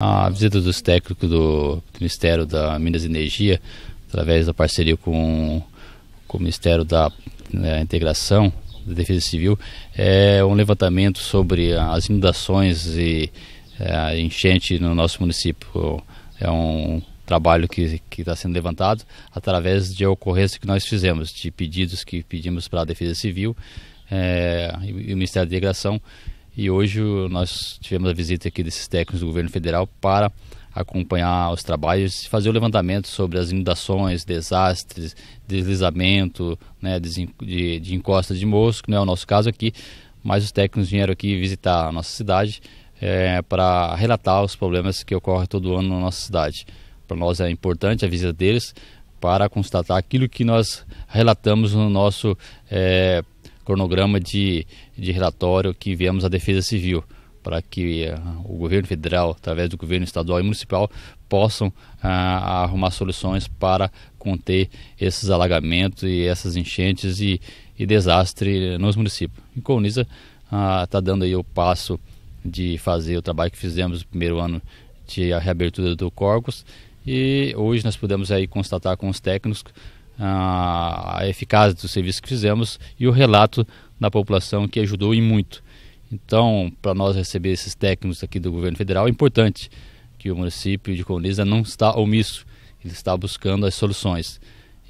a visita dos técnicos do, Ministério da Minas e Energia, através da parceria com, com o Ministério da né, Integração da Defesa Civil, é um levantamento sobre as inundações e é, enchente no nosso município. É um trabalho que está sendo levantado através de ocorrência que nós fizemos, de pedidos que pedimos para a Defesa Civil é, e o Ministério da Integração e hoje nós tivemos a visita aqui desses técnicos do governo federal para acompanhar os trabalhos e fazer o levantamento sobre as inundações, desastres, deslizamento né, de, de encostas de mosco, que não é o nosso caso aqui, mas os técnicos vieram aqui visitar a nossa cidade é, para relatar os problemas que ocorrem todo ano na nossa cidade. Para nós é importante a visita deles para constatar aquilo que nós relatamos no nosso é, cronograma de, de relatório que enviamos à Defesa Civil para que uh, o governo federal, através do governo estadual e municipal, possam uh, arrumar soluções para conter esses alagamentos e essas enchentes e, e desastre nos municípios. E Colniza ah, está uh, dando aí o passo de fazer o trabalho que fizemos no primeiro ano de reabertura do Corpus e hoje nós pudemos aí constatar com os técnicos a eficácia do serviço que fizemos e o relato da população que ajudou e muito. Então, para nós receber esses técnicos aqui do governo federal, é importante que o município de Coloniza não está omisso, ele está buscando as soluções.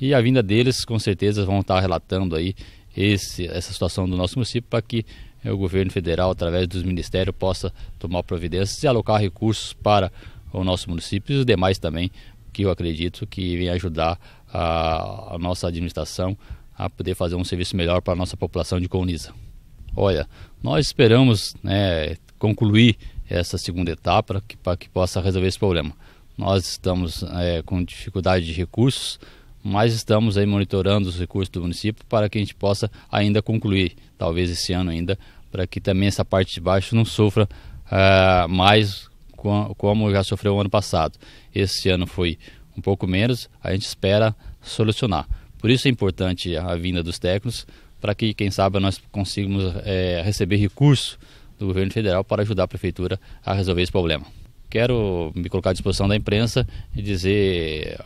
E a vinda deles, com certeza, vão estar relatando aí esse, essa situação do nosso município para que eh, o governo federal, através dos ministérios, possa tomar providências e alocar recursos para o nosso município e os demais também, que eu acredito que vem ajudar a, a nossa administração a poder fazer um serviço melhor para a nossa população de Coniza. Olha, nós esperamos né, concluir essa segunda etapa para que possa resolver esse problema. Nós estamos é, com dificuldade de recursos, mas estamos aí monitorando os recursos do município para que a gente possa ainda concluir, talvez esse ano ainda, para que também essa parte de baixo não sofra ah, mais como já sofreu o ano passado. Esse ano foi um pouco menos, a gente espera solucionar. Por isso é importante a vinda dos técnicos, para que, quem sabe, nós consigamos é, receber recurso do governo federal para ajudar a prefeitura a resolver esse problema. Quero me colocar à disposição da imprensa e dizer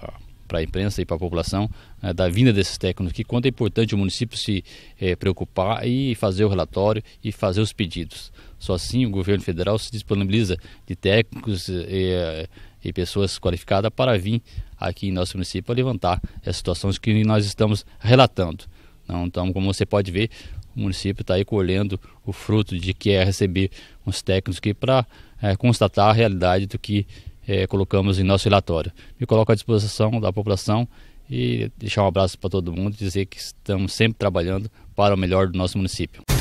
para a imprensa e para a população né, da vinda desses técnicos, que quanto é importante o município se é, preocupar e fazer o relatório e fazer os pedidos. Só assim o governo federal se disponibiliza de técnicos é, e pessoas qualificadas para vir aqui em nosso município para levantar as situações que nós estamos relatando. Então, então, como você pode ver, o município está aí colhendo o fruto de que é receber uns técnicos aqui para é, constatar a realidade do que é, colocamos em nosso relatório. Me coloco à disposição da população e deixar um abraço para todo mundo, dizer que estamos sempre trabalhando para o melhor do nosso município.